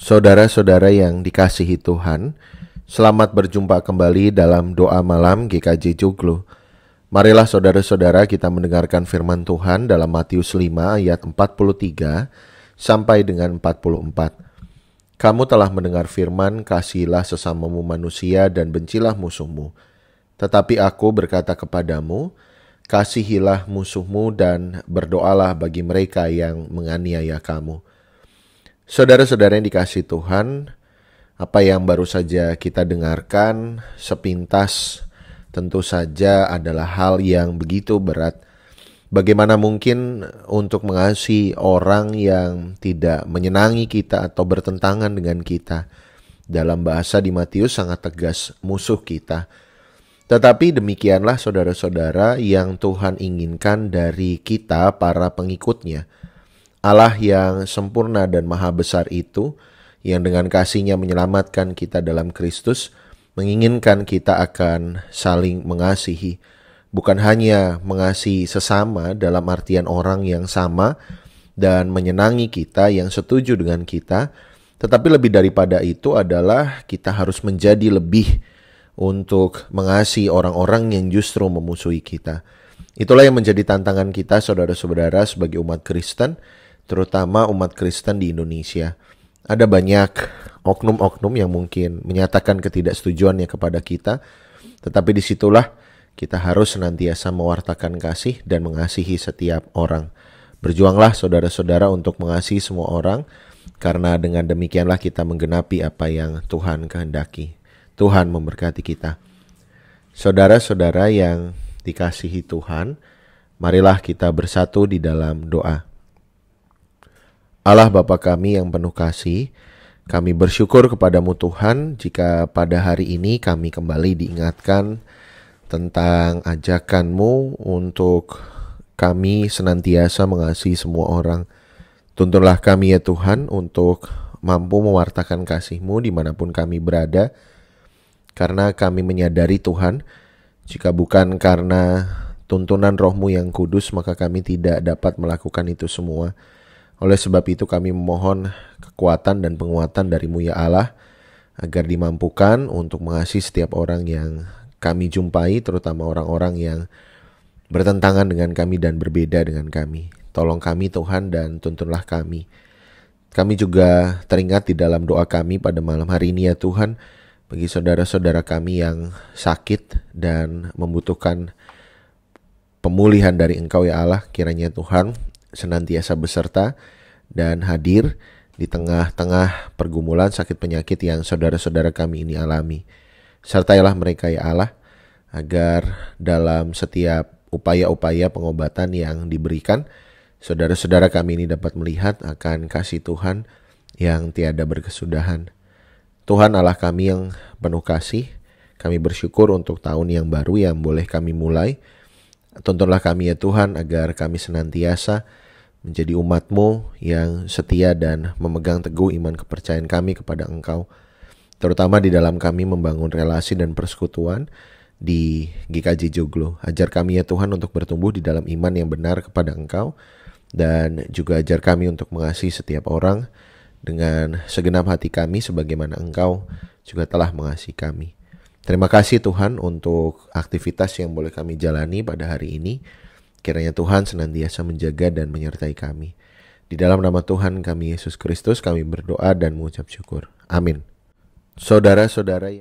Saudara-saudara yang dikasihi Tuhan, selamat berjumpa kembali dalam doa malam GKJ Joglo. Marilah saudara-saudara kita mendengarkan firman Tuhan dalam Matius 5 ayat 43 sampai dengan 44. Kamu telah mendengar firman, kasihilah sesamamu manusia dan bencilah musuhmu. Tetapi aku berkata kepadamu, kasihilah musuhmu dan berdoalah bagi mereka yang menganiaya kamu.' Saudara-saudara yang dikasih Tuhan, apa yang baru saja kita dengarkan sepintas tentu saja adalah hal yang begitu berat. Bagaimana mungkin untuk mengasihi orang yang tidak menyenangi kita atau bertentangan dengan kita? Dalam bahasa di Matius sangat tegas musuh kita. Tetapi demikianlah saudara-saudara yang Tuhan inginkan dari kita para pengikutnya Allah yang sempurna dan maha besar itu, yang dengan kasihnya menyelamatkan kita dalam Kristus, menginginkan kita akan saling mengasihi. Bukan hanya mengasihi sesama dalam artian orang yang sama dan menyenangi kita yang setuju dengan kita, tetapi lebih daripada itu adalah kita harus menjadi lebih untuk mengasihi orang-orang yang justru memusuhi kita. Itulah yang menjadi tantangan kita saudara-saudara sebagai umat Kristen terutama umat Kristen di Indonesia. Ada banyak oknum-oknum yang mungkin menyatakan ketidaksetujuannya kepada kita, tetapi disitulah kita harus senantiasa mewartakan kasih dan mengasihi setiap orang. Berjuanglah saudara-saudara untuk mengasihi semua orang, karena dengan demikianlah kita menggenapi apa yang Tuhan kehendaki. Tuhan memberkati kita. Saudara-saudara yang dikasihi Tuhan, marilah kita bersatu di dalam doa. Allah Bapa kami yang penuh kasih, kami bersyukur kepadamu Tuhan jika pada hari ini kami kembali diingatkan tentang ajakanmu untuk kami senantiasa mengasihi semua orang. Tuntunlah kami ya Tuhan untuk mampu mewartakan kasihmu dimanapun kami berada. Karena kami menyadari Tuhan, jika bukan karena tuntunan rohmu yang kudus maka kami tidak dapat melakukan itu semua. Oleh sebab itu kami memohon kekuatan dan penguatan darimu ya Allah, agar dimampukan untuk mengasihi setiap orang yang kami jumpai, terutama orang-orang yang bertentangan dengan kami dan berbeda dengan kami. Tolong kami Tuhan dan tuntunlah kami. Kami juga teringat di dalam doa kami pada malam hari ini ya Tuhan, bagi saudara-saudara kami yang sakit dan membutuhkan pemulihan dari Engkau ya Allah, kiranya Tuhan senantiasa beserta dan hadir di tengah-tengah pergumulan sakit penyakit yang saudara-saudara kami ini alami. Sertailah mereka ya Allah, agar dalam setiap upaya-upaya pengobatan yang diberikan, saudara-saudara kami ini dapat melihat akan kasih Tuhan yang tiada berkesudahan. Tuhan Allah kami yang penuh kasih, kami bersyukur untuk tahun yang baru yang boleh kami mulai, Tontonlah kami ya Tuhan agar kami senantiasa menjadi umatmu yang setia dan memegang teguh iman kepercayaan kami kepada engkau. Terutama di dalam kami membangun relasi dan persekutuan di GKJ Joglo. Ajar kami ya Tuhan untuk bertumbuh di dalam iman yang benar kepada Engkau dan juga ajar kami untuk mengasihi setiap orang dengan segenap hati kami sebagaimana Engkau juga telah mengasihi kami. Terima kasih Tuhan untuk aktivitas yang boleh kami jalani pada hari ini. Kiranya Tuhan senantiasa menjaga dan menyertai kami. Di dalam nama Tuhan kami Yesus Kristus kami berdoa dan mengucap syukur. Amin. Saudara-saudara